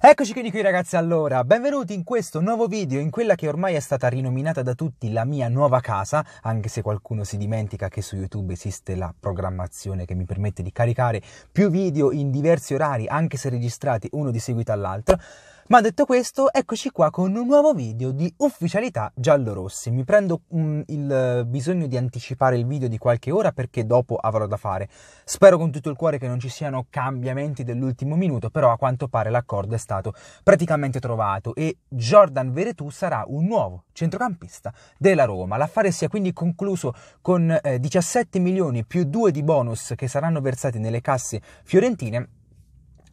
Eccoci quindi qui ragazzi allora, benvenuti in questo nuovo video, in quella che ormai è stata rinominata da tutti la mia nuova casa, anche se qualcuno si dimentica che su YouTube esiste la programmazione che mi permette di caricare più video in diversi orari, anche se registrati uno di seguito all'altro. Ma detto questo, eccoci qua con un nuovo video di ufficialità giallorossi. Mi prendo um, il bisogno di anticipare il video di qualche ora perché dopo avrò da fare. Spero con tutto il cuore che non ci siano cambiamenti dell'ultimo minuto, però a quanto pare l'accordo è stato praticamente trovato e Jordan Veretù sarà un nuovo centrocampista della Roma. L'affare si è quindi concluso con eh, 17 milioni più 2 di bonus che saranno versati nelle casse fiorentine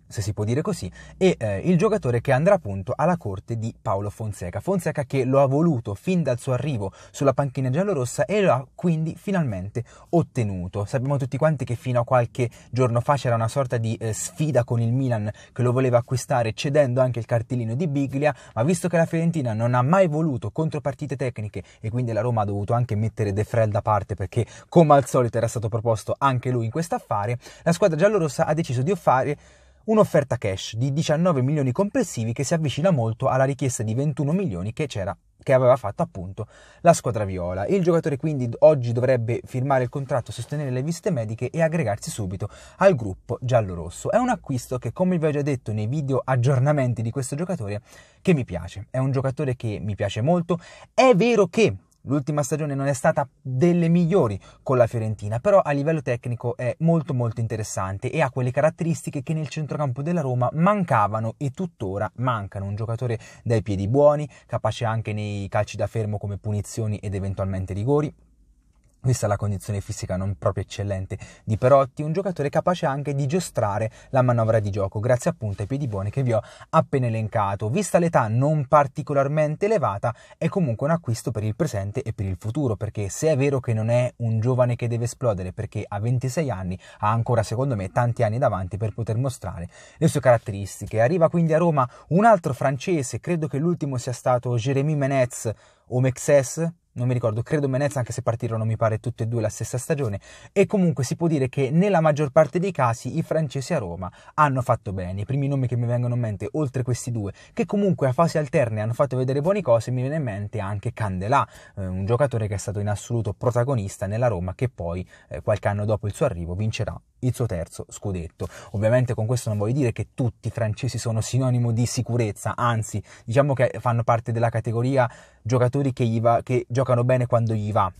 se si può dire così, e eh, il giocatore che andrà appunto alla corte di Paolo Fonseca. Fonseca che lo ha voluto fin dal suo arrivo sulla panchina giallorossa e lo ha quindi finalmente ottenuto. Sappiamo tutti quanti che fino a qualche giorno fa c'era una sorta di eh, sfida con il Milan che lo voleva acquistare cedendo anche il cartellino di Biglia, ma visto che la Fiorentina non ha mai voluto contropartite tecniche e quindi la Roma ha dovuto anche mettere De Frel da parte perché come al solito era stato proposto anche lui in questo affare, la squadra giallorossa ha deciso di offrire un'offerta cash di 19 milioni complessivi che si avvicina molto alla richiesta di 21 milioni che c'era che aveva fatto appunto la squadra viola. Il giocatore quindi oggi dovrebbe firmare il contratto, sostenere le visite mediche e aggregarsi subito al gruppo giallorosso. È un acquisto che, come vi ho già detto nei video aggiornamenti di questo giocatore, che mi piace. È un giocatore che mi piace molto. È vero che L'ultima stagione non è stata delle migliori con la Fiorentina, però a livello tecnico è molto molto interessante e ha quelle caratteristiche che nel centrocampo della Roma mancavano e tuttora mancano. Un giocatore dai piedi buoni, capace anche nei calci da fermo come punizioni ed eventualmente rigori questa è la condizione fisica non proprio eccellente di Perotti, un giocatore capace anche di giostrare la manovra di gioco, grazie appunto ai piedi buoni che vi ho appena elencato. Vista l'età non particolarmente elevata, è comunque un acquisto per il presente e per il futuro, perché se è vero che non è un giovane che deve esplodere, perché a 26 anni ha ancora secondo me tanti anni davanti per poter mostrare le sue caratteristiche. Arriva quindi a Roma un altro francese, credo che l'ultimo sia stato Jérémy Menez o Mexes, non mi ricordo, credo Menez, anche se partirono mi pare tutte e due la stessa stagione, e comunque si può dire che nella maggior parte dei casi i francesi a Roma hanno fatto bene, i primi nomi che mi vengono in mente, oltre questi due, che comunque a fasi alterne hanno fatto vedere buone cose, mi viene in mente anche Candelà, eh, un giocatore che è stato in assoluto protagonista nella Roma, che poi eh, qualche anno dopo il suo arrivo vincerà il suo terzo scudetto. Ovviamente con questo non voglio dire che tutti i francesi sono sinonimo di sicurezza, anzi diciamo che fanno parte della categoria giocatori che, va, che giocano bene quando gli va,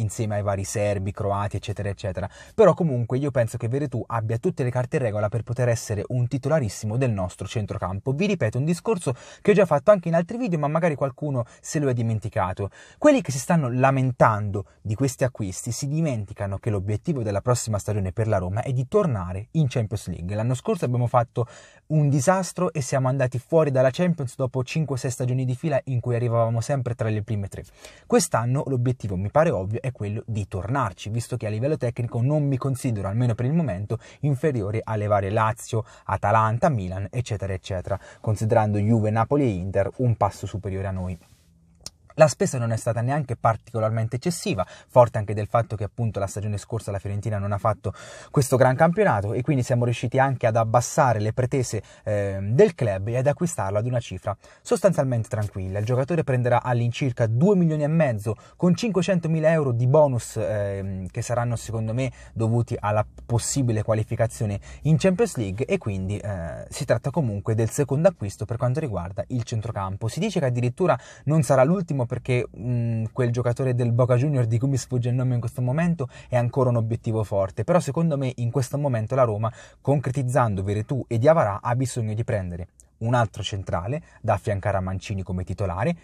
insieme ai vari serbi, croati, eccetera, eccetera. Però comunque io penso che Veretù abbia tutte le carte in regola per poter essere un titolarissimo del nostro centrocampo. Vi ripeto, un discorso che ho già fatto anche in altri video, ma magari qualcuno se lo è dimenticato. Quelli che si stanno lamentando di questi acquisti si dimenticano che l'obiettivo della prossima stagione per la Roma è di tornare in Champions League. L'anno scorso abbiamo fatto un disastro e siamo andati fuori dalla Champions dopo 5-6 stagioni di fila in cui arrivavamo sempre tra le prime tre. Quest'anno l'obiettivo, mi pare ovvio, è è quello di tornarci, visto che a livello tecnico non mi considero, almeno per il momento, inferiore alle varie Lazio, Atalanta, Milan, eccetera, eccetera, considerando Juve, Napoli e Inter un passo superiore a noi. La spesa non è stata neanche particolarmente eccessiva, forte anche del fatto che appunto la stagione scorsa la Fiorentina non ha fatto questo gran campionato e quindi siamo riusciti anche ad abbassare le pretese eh, del club e ad acquistarlo ad una cifra sostanzialmente tranquilla. Il giocatore prenderà all'incirca 2 milioni e mezzo con 500 mila euro di bonus eh, che saranno secondo me dovuti alla possibile qualificazione in Champions League e quindi eh, si tratta comunque del secondo acquisto per quanto riguarda il centrocampo. Si dice che addirittura non sarà l'ultimo perché mh, mm, quel giocatore del Boca Junior di cui mi sfugge il nome in questo momento è ancora un obiettivo forte, però secondo me in questo momento la Roma, concretizzando Veretù e Diavara, ha bisogno di prendere un altro centrale da affiancare a Mancini come titolare,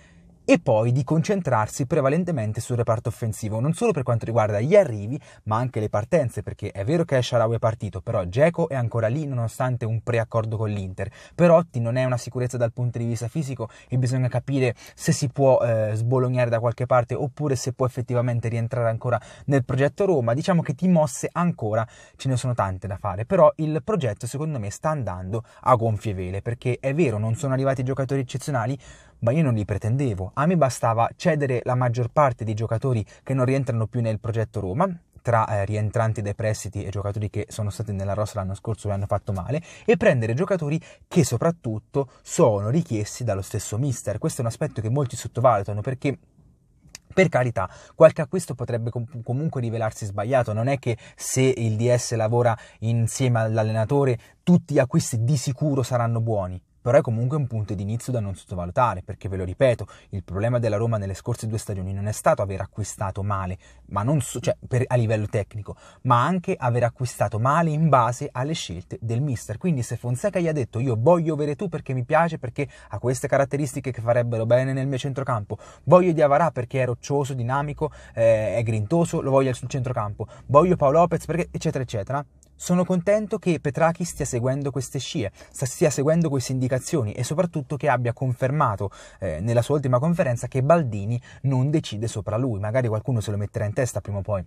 e poi di concentrarsi prevalentemente sul reparto offensivo, non solo per quanto riguarda gli arrivi, ma anche le partenze, perché è vero che Sharawi è partito, però Geco è ancora lì nonostante un preaccordo con l'Inter. Perotti non è una sicurezza dal punto di vista fisico e bisogna capire se si può eh, sbolognare da qualche parte oppure se può effettivamente rientrare ancora nel progetto Roma. Diciamo che di mosse ancora ce ne sono tante da fare, però il progetto secondo me sta andando a gonfie vele, perché è vero, non sono arrivati giocatori eccezionali, ma io non li pretendevo. A me bastava cedere la maggior parte dei giocatori che non rientrano più nel progetto Roma, tra eh, rientranti dai prestiti e giocatori che sono stati nella rossa l'anno scorso e hanno fatto male, e prendere giocatori che soprattutto sono richiesti dallo stesso mister. Questo è un aspetto che molti sottovalutano perché per carità, qualche acquisto potrebbe com- comunque rivelarsi sbagliato, non è che se il DS lavora insieme all'allenatore tutti gli acquisti di sicuro saranno buoni però è comunque un punto di inizio da non sottovalutare, perché ve lo ripeto, il problema della Roma nelle scorse due stagioni non è stato aver acquistato male, ma so, cioè, per, a livello tecnico, ma anche aver acquistato male in base alle scelte del mister. Quindi se Fonseca gli ha detto io voglio Veretù perché mi piace, perché ha queste caratteristiche che farebbero bene nel mio centrocampo, voglio Diavarà perché è roccioso, dinamico, eh, è grintoso, lo voglio sul centrocampo, voglio Paolo Lopez perché eccetera eccetera, sono contento che Petrachi stia seguendo queste scie, stia seguendo queste indicazioni e soprattutto che abbia confermato eh, nella sua ultima conferenza che Baldini non decide sopra lui, magari qualcuno se lo metterà in testa prima o poi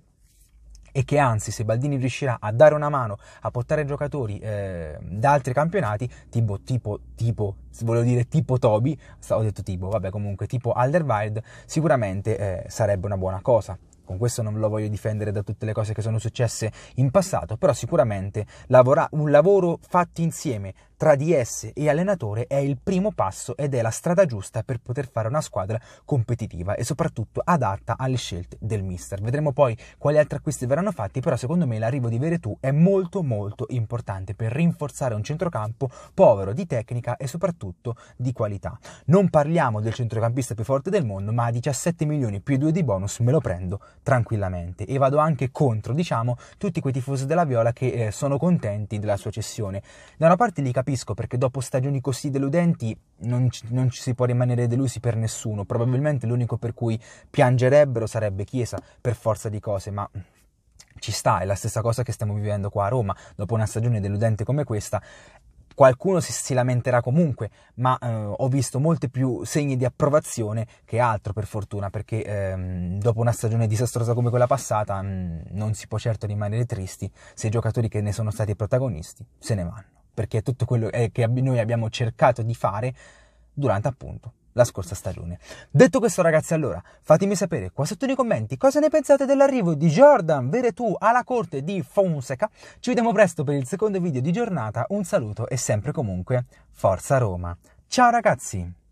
e che anzi se Baldini riuscirà a dare una mano a portare giocatori eh, da altri campionati tipo tipo tipo volevo dire tipo Toby ho detto tipo vabbè comunque tipo Alderweireld sicuramente eh, sarebbe una buona cosa con questo non lo voglio difendere da tutte le cose che sono successe in passato, però sicuramente lavora- un lavoro fatto insieme tra DS e allenatore è il primo passo ed è la strada giusta per poter fare una squadra competitiva e soprattutto adatta alle scelte del mister. Vedremo poi quali altri acquisti verranno fatti, però secondo me l'arrivo di Veretù è molto molto importante per rinforzare un centrocampo povero di tecnica e soprattutto di qualità. Non parliamo del centrocampista più forte del mondo, ma 17 milioni più 2 di bonus me lo prendo tranquillamente e vado anche contro, diciamo, tutti quei tifosi della Viola che eh, sono contenti della sua cessione. Da una parte li capisco capisco perché dopo stagioni così deludenti non ci, non ci si può rimanere delusi per nessuno. Probabilmente l'unico per cui piangerebbero sarebbe Chiesa per forza di cose, ma ci sta, è la stessa cosa che stiamo vivendo qua a Roma, dopo una stagione deludente come questa. Qualcuno si, si lamenterà comunque, ma eh, ho visto molti più segni di approvazione che altro per fortuna, perché ehm, dopo una stagione disastrosa come quella passata mh, mm, non si può certo rimanere tristi se i giocatori che ne sono stati protagonisti se ne vanno perché è tutto quello eh, che noi abbiamo cercato di fare durante appunto la scorsa stagione. Detto questo ragazzi, allora fatemi sapere qua sotto nei commenti cosa ne pensate dell'arrivo di Jordan Veretù alla corte di Fonseca. Ci vediamo presto per il secondo video di giornata, un saluto e sempre comunque Forza Roma. Ciao ragazzi!